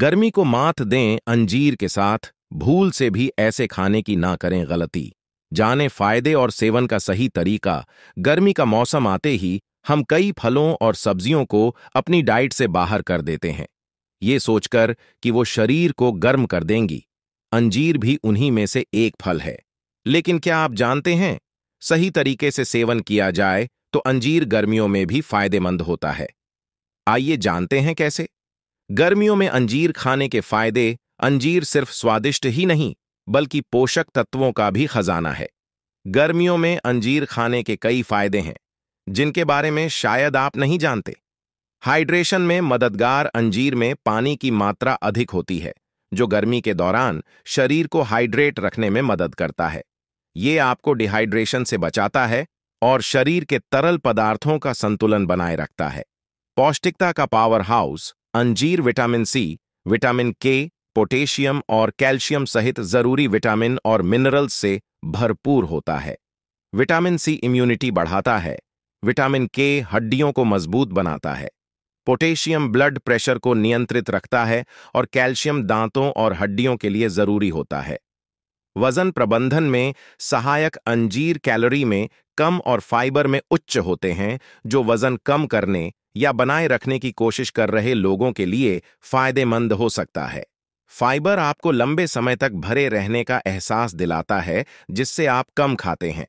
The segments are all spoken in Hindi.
गर्मी को मात दें अंजीर के साथ भूल से भी ऐसे खाने की ना करें गलती जाने फायदे और सेवन का सही तरीका गर्मी का मौसम आते ही हम कई फलों और सब्जियों को अपनी डाइट से बाहर कर देते हैं ये सोचकर कि वो शरीर को गर्म कर देंगी अंजीर भी उन्हीं में से एक फल है लेकिन क्या आप जानते हैं सही तरीके से सेवन किया जाए तो अंजीर गर्मियों में भी फायदेमंद होता है आइए जानते हैं कैसे गर्मियों में अंजीर खाने के फायदे अंजीर सिर्फ स्वादिष्ट ही नहीं बल्कि पोषक तत्वों का भी खजाना है गर्मियों में अंजीर खाने के कई फायदे हैं जिनके बारे में शायद आप नहीं जानते हाइड्रेशन में मददगार अंजीर में पानी की मात्रा अधिक होती है जो गर्मी के दौरान शरीर को हाइड्रेट रखने में मदद करता है ये आपको डिहाइड्रेशन से बचाता है और शरीर के तरल पदार्थों का संतुलन बनाए रखता है पौष्टिकता का पावर हाउस अंजीर vitamin C vitamin K potassium और कैल्शियम सहित जरूरी विटामिन और मिनरल्स से भरपूर होता है विटामिन सी इम्यूनिटी बढ़ाता है विटामिन के हड्डियों को मजबूत बनाता है पोटेशियम ब्लड प्रेशर को नियंत्रित रखता है और कैल्शियम दांतों और हड्डियों के लिए जरूरी होता है वजन प्रबंधन में सहायक अंजीर कैलोरी में कम और फाइबर में उच्च होते हैं जो वजन कम करने या बनाए रखने की कोशिश कर रहे लोगों के लिए फायदेमंद हो सकता है फाइबर आपको लंबे समय तक भरे रहने का एहसास दिलाता है जिससे आप कम खाते हैं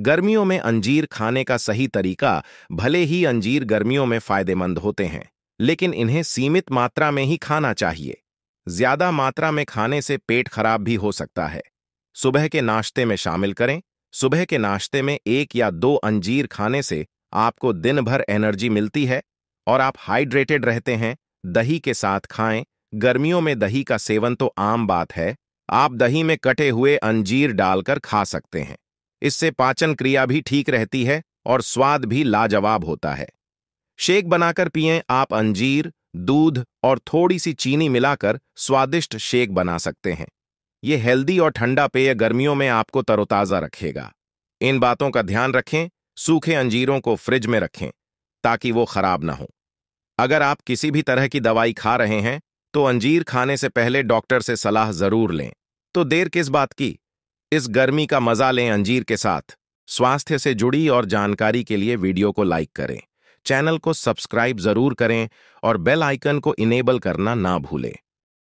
गर्मियों में अंजीर खाने का सही तरीका भले ही अंजीर गर्मियों में फायदेमंद होते हैं लेकिन इन्हें सीमित मात्रा में ही खाना चाहिए ज्यादा मात्रा में खाने से पेट खराब भी हो सकता है सुबह के नाश्ते में शामिल करें सुबह के नाश्ते में एक या दो अंजीर खाने से आपको दिन भर एनर्जी मिलती है और आप हाइड्रेटेड रहते हैं दही के साथ खाएं गर्मियों में दही का सेवन तो आम बात है आप दही में कटे हुए अंजीर डालकर खा सकते हैं इससे पाचन क्रिया भी ठीक रहती है और स्वाद भी लाजवाब होता है शेक बनाकर पिएं आप अंजीर दूध और थोड़ी सी चीनी मिलाकर स्वादिष्ट शेक बना सकते हैं ये हेल्दी और ठंडा पेय गर्मियों में आपको तरोताज़ा रखेगा इन बातों का ध्यान रखें सूखे अंजीरों को फ्रिज में रखें ताकि वो खराब ना हो अगर आप किसी भी तरह की दवाई खा रहे हैं तो अंजीर खाने से पहले डॉक्टर से सलाह जरूर लें तो देर किस बात की इस गर्मी का मजा लें अंजीर के साथ स्वास्थ्य से जुड़ी और जानकारी के लिए वीडियो को लाइक करें चैनल को सब्सक्राइब जरूर करें और बेल आइकन को इनेबल करना ना भूलें